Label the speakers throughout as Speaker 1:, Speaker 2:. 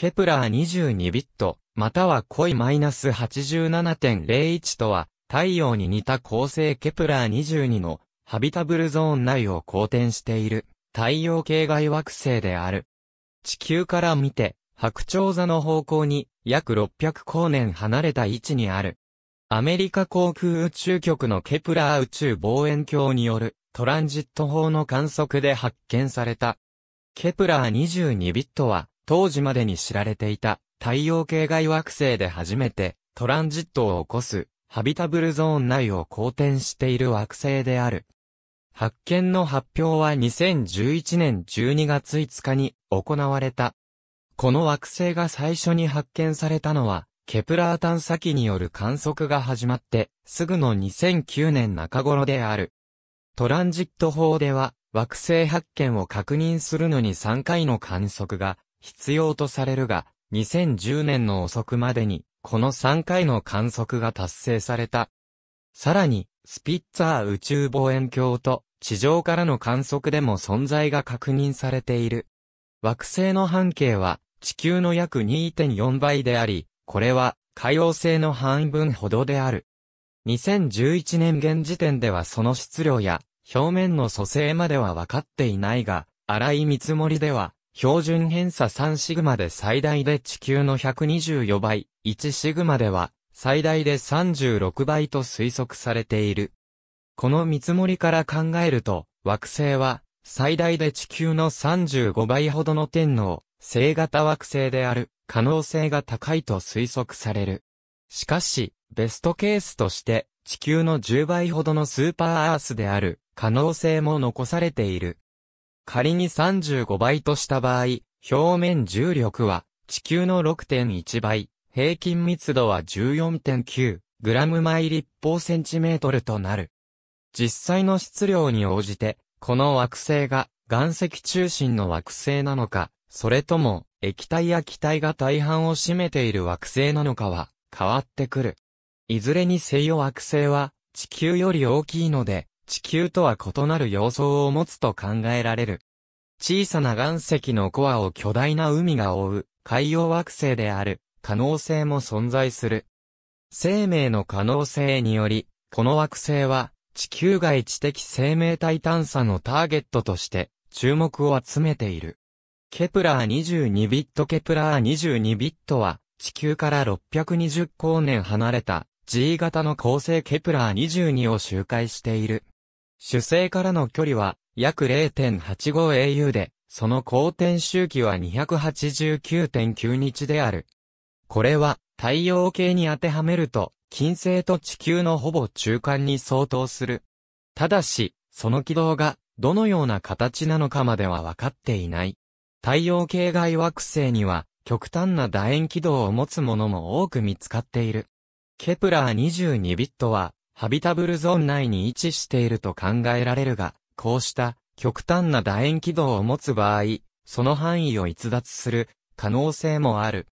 Speaker 1: ケプラー22ビット、またはマイ -87.01 とは、太陽に似た恒星ケプラー22のハビタブルゾーン内を公転している太陽系外惑星である。地球から見て、白鳥座の方向に約600光年離れた位置にある。アメリカ航空宇宙局のケプラー宇宙望遠鏡によるトランジット法の観測で発見された。ケプラー22ビットは当時までに知られていた太陽系外惑星で初めてトランジットを起こすハビタブルゾーン内を公転している惑星である。発見の発表は2011年12月5日に行われた。この惑星が最初に発見されたのは、ケプラー探査機による観測が始まって、すぐの2009年中頃である。トランジット法では、惑星発見を確認するのに3回の観測が必要とされるが、2010年の遅くまでに、この3回の観測が達成された。さらに、スピッツァー宇宙望遠鏡と地上からの観測でも存在が確認されている。惑星の半径は地球の約2.4倍であり、これは海王星の半分ほどである。2011年現時点ではその質量や表面の組成までは分かっていないが、荒い見積もりでは標準偏差3シグマで最大で地球の124倍、1シグマでは最大で36倍と推測されている。この見積もりから考えると、惑星は最大で地球の35倍ほどの天皇、星型惑星である可能性が高いと推測される。しかし、ベストケースとして地球の10倍ほどのスーパーアースである可能性も残されている。仮に35倍とした場合、表面重力は地球の6.1倍、平均密度は 14.9g 毎立方センチメートルとなる。実際の質量に応じて、この惑星が岩石中心の惑星なのか、それとも液体や気体が大半を占めている惑星なのかは変わってくる。いずれにせよ惑星は地球より大きいので、地球とは異なる様相を持つと考えられる。小さな岩石のコアを巨大な海が覆う海洋惑星である可能性も存在する。生命の可能性により、この惑星は地球外知的生命体探査のターゲットとして注目を集めている。ケプラー22ビットケプラー22ビットは地球から620光年離れた G 型の恒星ケプラー22を周回している。主星からの距離は約 0.85au で、その公転周期は289.9日である。これは太陽系に当てはめると、金星と地球のほぼ中間に相当する。ただし、その軌道がどのような形なのかまでは分かっていない。太陽系外惑星には極端な楕円軌道を持つものも多く見つかっている。ケプラー22ビットはハビタブルゾーン内に位置していると考えられるが、こうした極端な楕円軌道を持つ場合、その範囲を逸脱する可能性もある。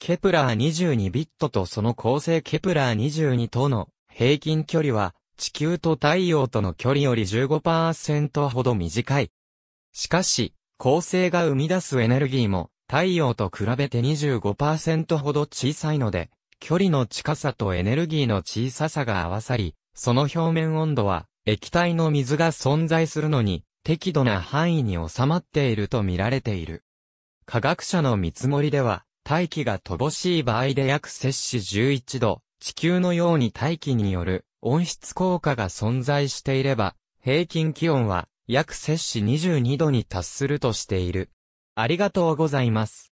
Speaker 1: ケプラー22ビットとその構成ケプラー22との平均距離は地球と太陽との距離より15%ほど短い。しかし、恒星が生み出すエネルギーも太陽と比べて25%ほど小さいので、距離の近さとエネルギーの小ささが合わさり、その表面温度は、液体の水が存在するのに、適度な範囲に収まっていると見られている。科学者の見積もりでは、大気が乏しい場合で約摂氏11度、地球のように大気による温室効果が存在していれば、平均気温は約摂氏22度に達するとしている。ありがとうございます。